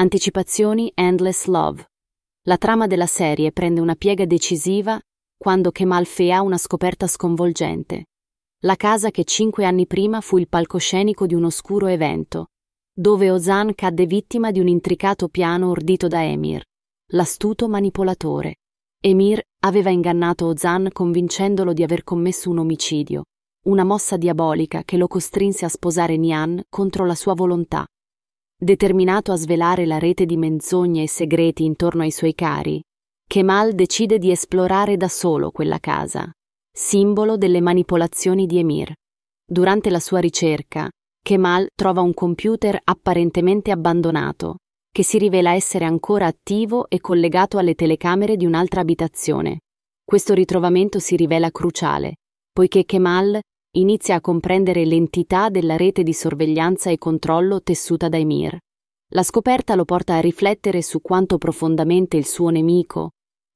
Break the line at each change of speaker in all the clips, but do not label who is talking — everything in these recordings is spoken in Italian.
Anticipazioni Endless Love. La trama della serie prende una piega decisiva quando Kemal Fea ha una scoperta sconvolgente. La casa che cinque anni prima fu il palcoscenico di un oscuro evento, dove Ozan cadde vittima di un intricato piano ordito da Emir, l'astuto manipolatore. Emir aveva ingannato Ozan convincendolo di aver commesso un omicidio, una mossa diabolica che lo costrinse a sposare Nian contro la sua volontà. Determinato a svelare la rete di menzogne e segreti intorno ai suoi cari, Kemal decide di esplorare da solo quella casa, simbolo delle manipolazioni di Emir. Durante la sua ricerca, Kemal trova un computer apparentemente abbandonato, che si rivela essere ancora attivo e collegato alle telecamere di un'altra abitazione. Questo ritrovamento si rivela cruciale, poiché Kemal inizia a comprendere l'entità della rete di sorveglianza e controllo tessuta dai Mir. La scoperta lo porta a riflettere su quanto profondamente il suo nemico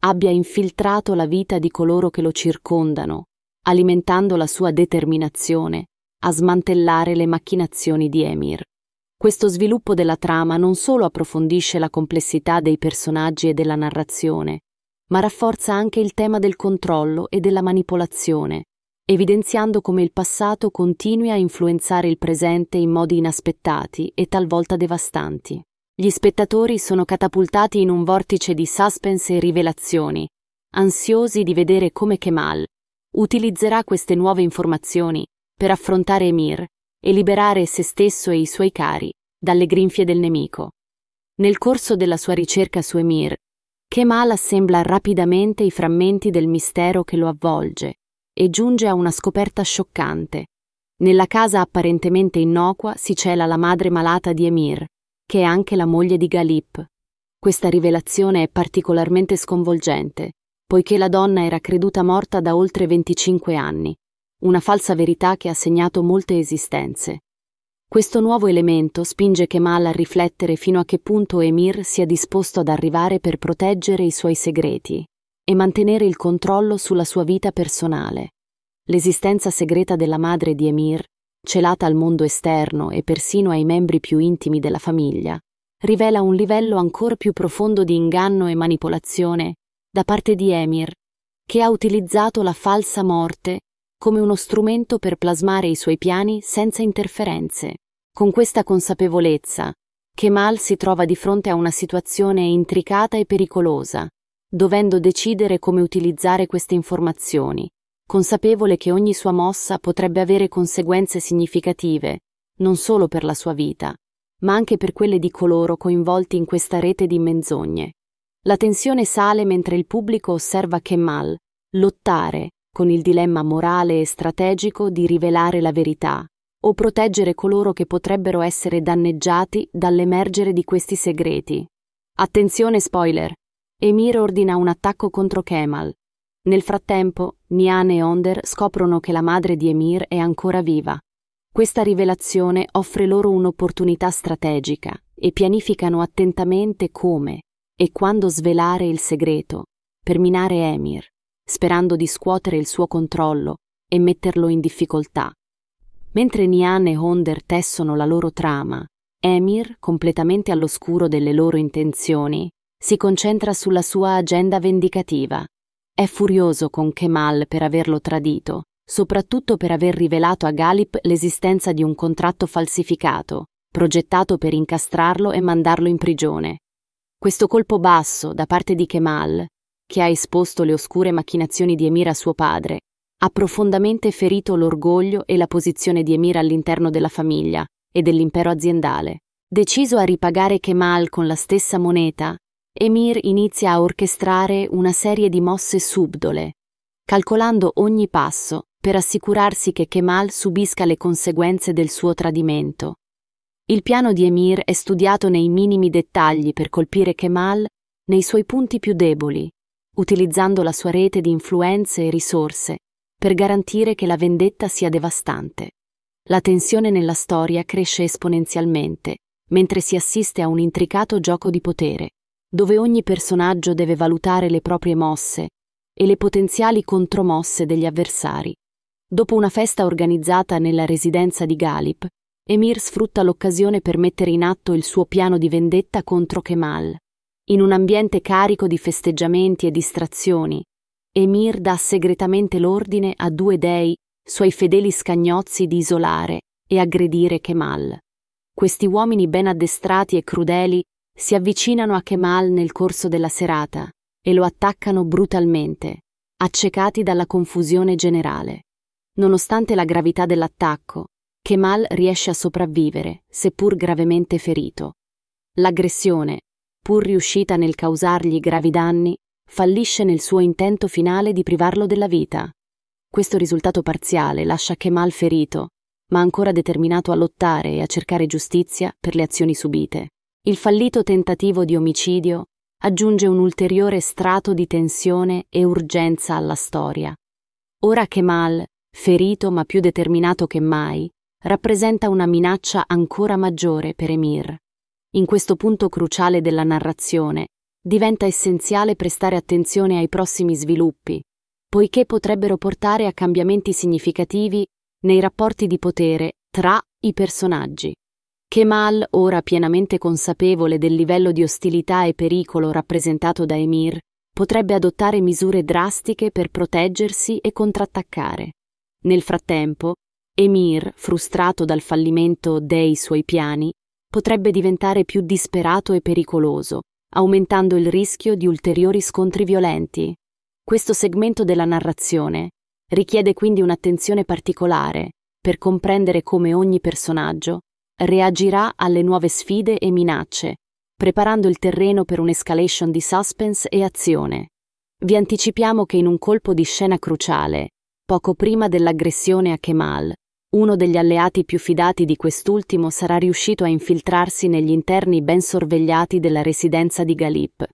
abbia infiltrato la vita di coloro che lo circondano, alimentando la sua determinazione a smantellare le macchinazioni di Emir. Questo sviluppo della trama non solo approfondisce la complessità dei personaggi e della narrazione, ma rafforza anche il tema del controllo e della manipolazione, evidenziando come il passato continui a influenzare il presente in modi inaspettati e talvolta devastanti. Gli spettatori sono catapultati in un vortice di suspense e rivelazioni, ansiosi di vedere come Kemal utilizzerà queste nuove informazioni per affrontare Emir e liberare se stesso e i suoi cari dalle grinfie del nemico. Nel corso della sua ricerca su Emir, Kemal assembla rapidamente i frammenti del mistero che lo avvolge e giunge a una scoperta scioccante. Nella casa apparentemente innocua si cela la madre malata di Emir, che è anche la moglie di Galip. Questa rivelazione è particolarmente sconvolgente, poiché la donna era creduta morta da oltre 25 anni, una falsa verità che ha segnato molte esistenze. Questo nuovo elemento spinge Kemal a riflettere fino a che punto Emir sia disposto ad arrivare per proteggere i suoi segreti e mantenere il controllo sulla sua vita personale. L'esistenza segreta della madre di Emir, celata al mondo esterno e persino ai membri più intimi della famiglia, rivela un livello ancora più profondo di inganno e manipolazione da parte di Emir, che ha utilizzato la falsa morte come uno strumento per plasmare i suoi piani senza interferenze. Con questa consapevolezza, Kemal si trova di fronte a una situazione intricata e pericolosa, dovendo decidere come utilizzare queste informazioni, consapevole che ogni sua mossa potrebbe avere conseguenze significative, non solo per la sua vita, ma anche per quelle di coloro coinvolti in questa rete di menzogne. La tensione sale mentre il pubblico osserva Kemal lottare con il dilemma morale e strategico di rivelare la verità o proteggere coloro che potrebbero essere danneggiati dall'emergere di questi segreti. Attenzione spoiler! Emir ordina un attacco contro Kemal. Nel frattempo, Nian e Onder scoprono che la madre di Emir è ancora viva. Questa rivelazione offre loro un'opportunità strategica e pianificano attentamente come e quando svelare il segreto per minare Emir, sperando di scuotere il suo controllo e metterlo in difficoltà. Mentre Nian e Onder tessono la loro trama, Emir, completamente all'oscuro delle loro intenzioni, si concentra sulla sua agenda vendicativa. È furioso con Kemal per averlo tradito, soprattutto per aver rivelato a Galip l'esistenza di un contratto falsificato, progettato per incastrarlo e mandarlo in prigione. Questo colpo basso da parte di Kemal, che ha esposto le oscure macchinazioni di Emir a suo padre, ha profondamente ferito l'orgoglio e la posizione di Emir all'interno della famiglia e dell'impero aziendale. Deciso a ripagare Kemal con la stessa moneta, Emir inizia a orchestrare una serie di mosse subdole, calcolando ogni passo per assicurarsi che Kemal subisca le conseguenze del suo tradimento. Il piano di Emir è studiato nei minimi dettagli per colpire Kemal nei suoi punti più deboli, utilizzando la sua rete di influenze e risorse per garantire che la vendetta sia devastante. La tensione nella storia cresce esponenzialmente, mentre si assiste a un intricato gioco di potere, dove ogni personaggio deve valutare le proprie mosse e le potenziali contromosse degli avversari. Dopo una festa organizzata nella residenza di Galip, Emir sfrutta l'occasione per mettere in atto il suo piano di vendetta contro Kemal. In un ambiente carico di festeggiamenti e distrazioni, Emir dà segretamente l'ordine a due dei, suoi fedeli scagnozzi, di isolare e aggredire Kemal. Questi uomini ben addestrati e crudeli si avvicinano a Kemal nel corso della serata e lo attaccano brutalmente, accecati dalla confusione generale. Nonostante la gravità dell'attacco, Kemal riesce a sopravvivere, seppur gravemente ferito. L'aggressione, pur riuscita nel causargli gravi danni, fallisce nel suo intento finale di privarlo della vita. Questo risultato parziale lascia Kemal ferito, ma ancora determinato a lottare e a cercare giustizia per le azioni subite. Il fallito tentativo di omicidio aggiunge un ulteriore strato di tensione e urgenza alla storia. Ora Kemal, ferito ma più determinato che mai, rappresenta una minaccia ancora maggiore per Emir. In questo punto cruciale della narrazione diventa essenziale prestare attenzione ai prossimi sviluppi, poiché potrebbero portare a cambiamenti significativi nei rapporti di potere tra i personaggi. Kemal, ora pienamente consapevole del livello di ostilità e pericolo rappresentato da Emir, potrebbe adottare misure drastiche per proteggersi e contrattaccare. Nel frattempo, Emir, frustrato dal fallimento dei suoi piani, potrebbe diventare più disperato e pericoloso, aumentando il rischio di ulteriori scontri violenti. Questo segmento della narrazione richiede quindi un'attenzione particolare per comprendere come ogni personaggio reagirà alle nuove sfide e minacce, preparando il terreno per un'escalation di suspense e azione. Vi anticipiamo che in un colpo di scena cruciale, poco prima dell'aggressione a Kemal, uno degli alleati più fidati di quest'ultimo sarà riuscito a infiltrarsi negli interni ben sorvegliati della residenza di Galip.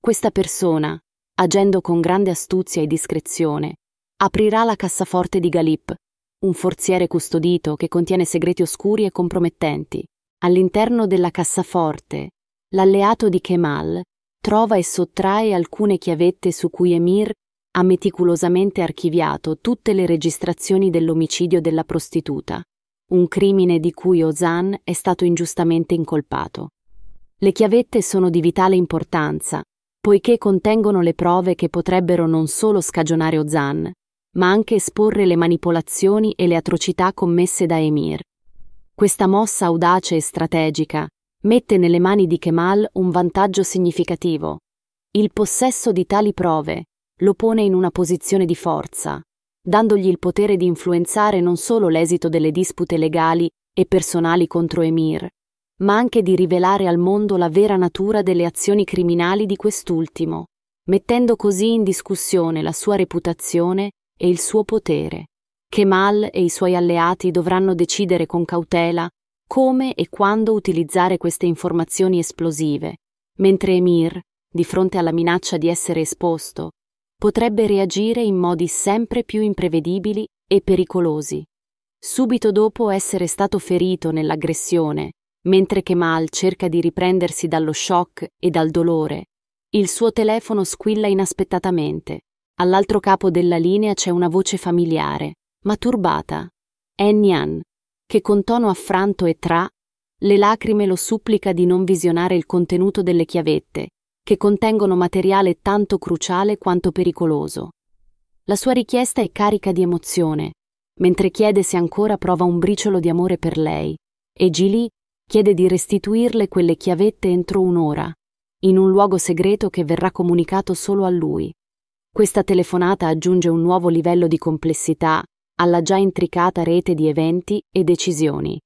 Questa persona, agendo con grande astuzia e discrezione, aprirà la cassaforte di Galip, un forziere custodito che contiene segreti oscuri e compromettenti. All'interno della cassaforte, l'alleato di Kemal trova e sottrae alcune chiavette su cui Emir ha meticolosamente archiviato tutte le registrazioni dell'omicidio della prostituta, un crimine di cui Ozan è stato ingiustamente incolpato. Le chiavette sono di vitale importanza, poiché contengono le prove che potrebbero non solo scagionare Ozan, ma anche esporre le manipolazioni e le atrocità commesse da Emir. Questa mossa audace e strategica mette nelle mani di Kemal un vantaggio significativo. Il possesso di tali prove lo pone in una posizione di forza, dandogli il potere di influenzare non solo l'esito delle dispute legali e personali contro Emir, ma anche di rivelare al mondo la vera natura delle azioni criminali di quest'ultimo, mettendo così in discussione la sua reputazione e il suo potere. Kemal e i suoi alleati dovranno decidere con cautela come e quando utilizzare queste informazioni esplosive, mentre Emir, di fronte alla minaccia di essere esposto, potrebbe reagire in modi sempre più imprevedibili e pericolosi. Subito dopo essere stato ferito nell'aggressione, mentre Kemal cerca di riprendersi dallo shock e dal dolore, il suo telefono squilla inaspettatamente All'altro capo della linea c'è una voce familiare, ma turbata. È Nian, che con tono affranto e tra le lacrime lo supplica di non visionare il contenuto delle chiavette, che contengono materiale tanto cruciale quanto pericoloso. La sua richiesta è carica di emozione, mentre chiede se ancora prova un briciolo di amore per lei, e Gili chiede di restituirle quelle chiavette entro un'ora, in un luogo segreto che verrà comunicato solo a lui. Questa telefonata aggiunge un nuovo livello di complessità alla già intricata rete di eventi e decisioni.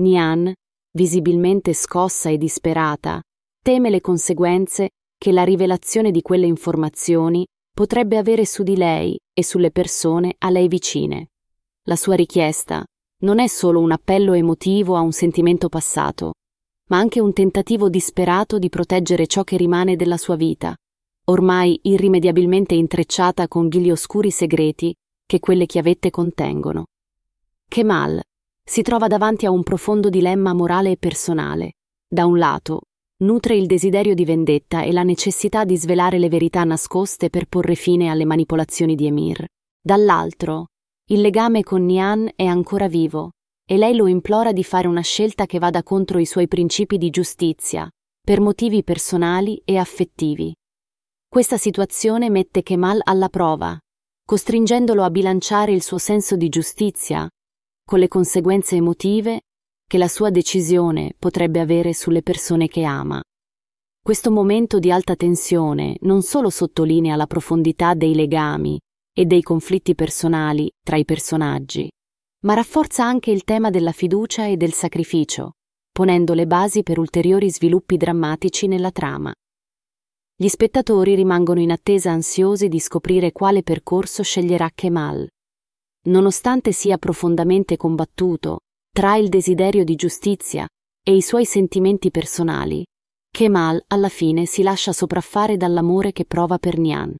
Nian, visibilmente scossa e disperata, teme le conseguenze che la rivelazione di quelle informazioni potrebbe avere su di lei e sulle persone a lei vicine. La sua richiesta non è solo un appello emotivo a un sentimento passato, ma anche un tentativo disperato di proteggere ciò che rimane della sua vita, ormai irrimediabilmente intrecciata con gli oscuri segreti che quelle chiavette contengono. Kemal si trova davanti a un profondo dilemma morale e personale. Da un lato, nutre il desiderio di vendetta e la necessità di svelare le verità nascoste per porre fine alle manipolazioni di Emir. Dall'altro, il legame con Nian è ancora vivo e lei lo implora di fare una scelta che vada contro i suoi principi di giustizia, per motivi personali e affettivi. Questa situazione mette Kemal alla prova, costringendolo a bilanciare il suo senso di giustizia con le conseguenze emotive che la sua decisione potrebbe avere sulle persone che ama. Questo momento di alta tensione non solo sottolinea la profondità dei legami e dei conflitti personali tra i personaggi, ma rafforza anche il tema della fiducia e del sacrificio, ponendo le basi per ulteriori sviluppi drammatici nella trama. Gli spettatori rimangono in attesa ansiosi di scoprire quale percorso sceglierà Kemal. Nonostante sia profondamente combattuto tra il desiderio di giustizia e i suoi sentimenti personali, Kemal alla fine si lascia sopraffare dall'amore che prova per Nian.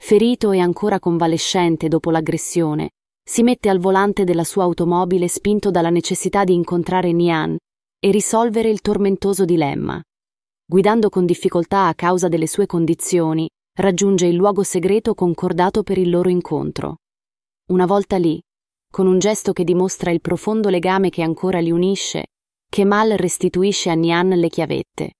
Ferito e ancora convalescente dopo l'aggressione, si mette al volante della sua automobile spinto dalla necessità di incontrare Nian e risolvere il tormentoso dilemma guidando con difficoltà a causa delle sue condizioni, raggiunge il luogo segreto concordato per il loro incontro. Una volta lì, con un gesto che dimostra il profondo legame che ancora li unisce, Kemal restituisce a Nian le chiavette.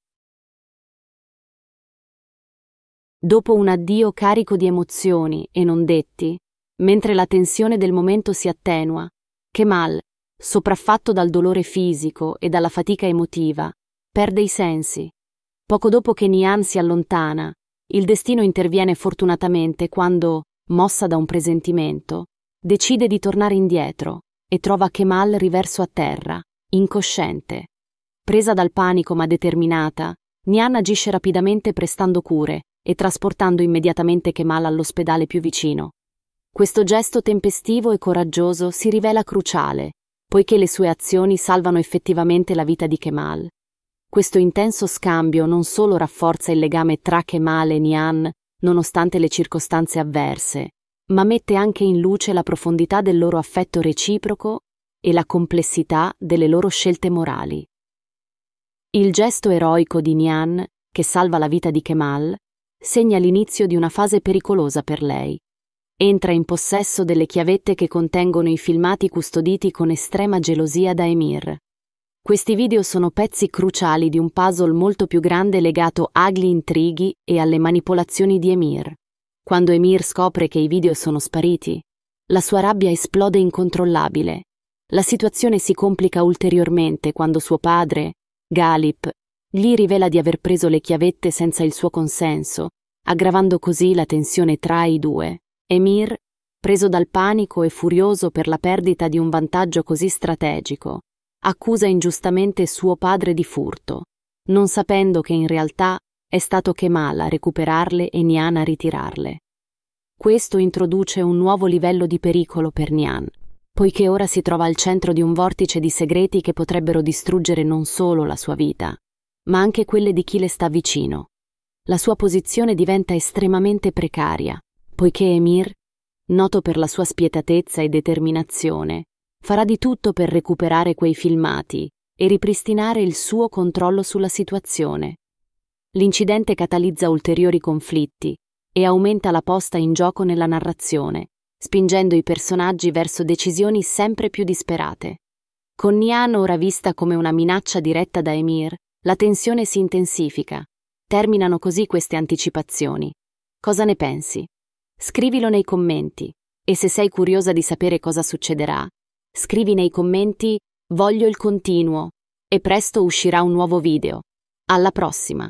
Dopo un addio carico di emozioni e non detti, mentre la tensione del momento si attenua, Kemal, sopraffatto dal dolore fisico e dalla fatica emotiva, perde i sensi Poco dopo che Nian si allontana, il destino interviene fortunatamente quando, mossa da un presentimento, decide di tornare indietro e trova Kemal riverso a terra, incosciente. Presa dal panico ma determinata, Nian agisce rapidamente prestando cure e trasportando immediatamente Kemal all'ospedale più vicino. Questo gesto tempestivo e coraggioso si rivela cruciale, poiché le sue azioni salvano effettivamente la vita di Kemal questo intenso scambio non solo rafforza il legame tra Kemal e Nian, nonostante le circostanze avverse, ma mette anche in luce la profondità del loro affetto reciproco e la complessità delle loro scelte morali. Il gesto eroico di Nian, che salva la vita di Kemal, segna l'inizio di una fase pericolosa per lei. Entra in possesso delle chiavette che contengono i filmati custoditi con estrema gelosia da Emir. Questi video sono pezzi cruciali di un puzzle molto più grande legato agli intrighi e alle manipolazioni di Emir. Quando Emir scopre che i video sono spariti, la sua rabbia esplode incontrollabile. La situazione si complica ulteriormente quando suo padre, Galip, gli rivela di aver preso le chiavette senza il suo consenso, aggravando così la tensione tra i due. Emir, preso dal panico e furioso per la perdita di un vantaggio così strategico, accusa ingiustamente suo padre di furto, non sapendo che in realtà è stato Kemal a recuperarle e Nian a ritirarle. Questo introduce un nuovo livello di pericolo per Nian, poiché ora si trova al centro di un vortice di segreti che potrebbero distruggere non solo la sua vita, ma anche quelle di chi le sta vicino. La sua posizione diventa estremamente precaria, poiché Emir, noto per la sua spietatezza e determinazione, farà di tutto per recuperare quei filmati e ripristinare il suo controllo sulla situazione. L'incidente catalizza ulteriori conflitti e aumenta la posta in gioco nella narrazione, spingendo i personaggi verso decisioni sempre più disperate. Con Nian ora vista come una minaccia diretta da Emir, la tensione si intensifica. Terminano così queste anticipazioni. Cosa ne pensi? Scrivilo nei commenti e se sei curiosa di sapere cosa succederà, Scrivi nei commenti Voglio il continuo e presto uscirà un nuovo video. Alla prossima!